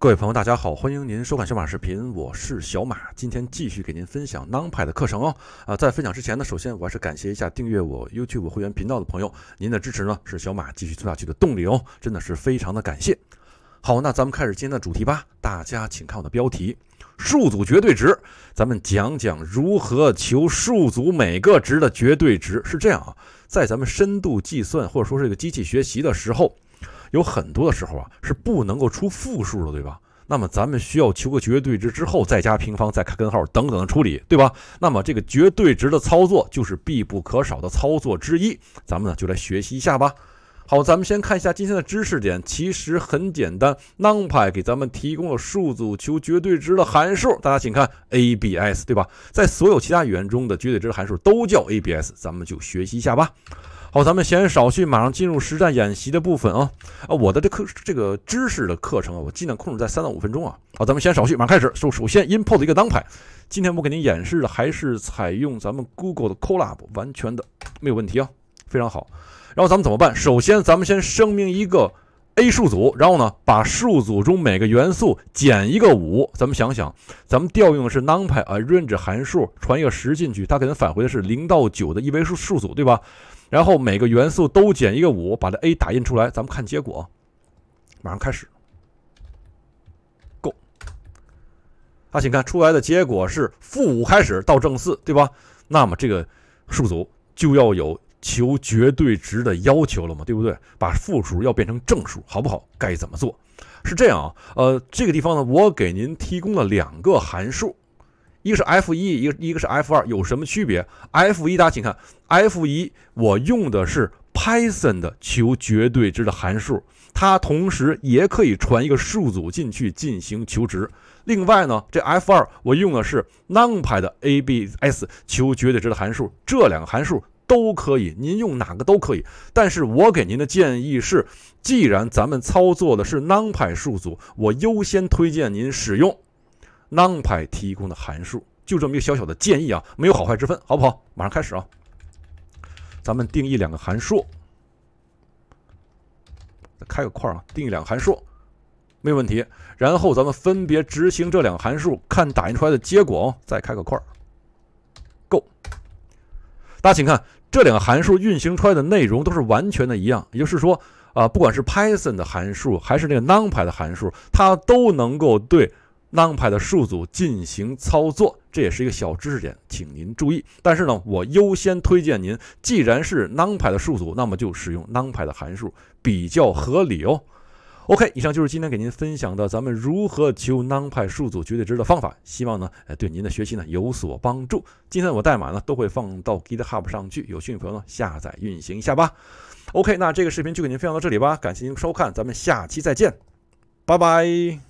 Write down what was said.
各位朋友，大家好，欢迎您收看小马视频，我是小马，今天继续给您分享 NumPy 的课程哦。啊，在分享之前呢，首先我还是感谢一下订阅我 YouTube 会员频道的朋友，您的支持呢是小马继续做下去的动力哦，真的是非常的感谢。好，那咱们开始今天的主题吧，大家请看我的标题：数组绝对值。咱们讲讲如何求数组每个值的绝对值。是这样啊，在咱们深度计算或者说是一个机器学习的时候。有很多的时候啊，是不能够出负数的，对吧？那么咱们需要求个绝对值之后再加平方再开根号等等的处理，对吧？那么这个绝对值的操作就是必不可少的操作之一。咱们呢就来学习一下吧。好，咱们先看一下今天的知识点，其实很简单。NumPy 给咱们提供了数组求绝对值的函数，大家请看 abs，对吧？在所有其他语言中的绝对值函数都叫 abs，咱们就学习一下吧。好，咱们闲言少叙，马上进入实战演习的部分啊！啊，我的这课这个知识的课程啊，我尽量控制在三到五分钟啊！好，咱们闲言少叙，马上开始。首首先，import 一个当牌。今天我给您演示的还是采用咱们 Google 的 Collab，完全的没有问题啊，非常好。然后咱们怎么办？首先，咱们先声明一个。a 数组，然后呢，把数组中每个元素减一个五。咱们想想，咱们调用的是 numpy 啊 range 函数，传一个十进去，它可能返回的是零到九的一维数数组，对吧？然后每个元素都减一个五，把这 a 打印出来，咱们看结果。马上开始，go。啊，请看出来的结果是负五开始到正四，对吧？那么这个数组就要有。求绝对值的要求了嘛，对不对？把负数要变成正数，好不好？该怎么做？是这样啊，呃，这个地方呢，我给您提供了两个函数，一个是 f 一，一个一个是 f 二，有什么区别？f 一大家请看，f 一我用的是 Python 的求绝对值的函数，它同时也可以传一个数组进去进行求值。另外呢，这 f 二我用的是 NumPy 的 abs 求绝对值的函数。这两个函数。都可以，您用哪个都可以。但是我给您的建议是，既然咱们操作的是 NumPy 数组，我优先推荐您使用 NumPy 提供的函数。就这么一个小小的建议啊，没有好坏之分，好不好？马上开始啊！咱们定义两个函数，再开个块啊，定义两个函数，没问题。然后咱们分别执行这两个函数，看打印出来的结果哦。再开个块，Go。大家请看。这两个函数运行出来的内容都是完全的一样，也就是说啊，不管是 Python 的函数还是那个 NumPy 的函数，它都能够对 NumPy 的数组进行操作，这也是一个小知识点，请您注意。但是呢，我优先推荐您，既然是 NumPy 的数组，那么就使用 NumPy 的函数比较合理哦。OK，以上就是今天给您分享的咱们如何求 numpy 数组绝对值的方法，希望呢，对您的学习呢有所帮助。今天我代码呢都会放到 GitHub 上去，有兴趣朋友呢下载运行一下吧。OK，那这个视频就给您分享到这里吧，感谢您收看，咱们下期再见，拜拜。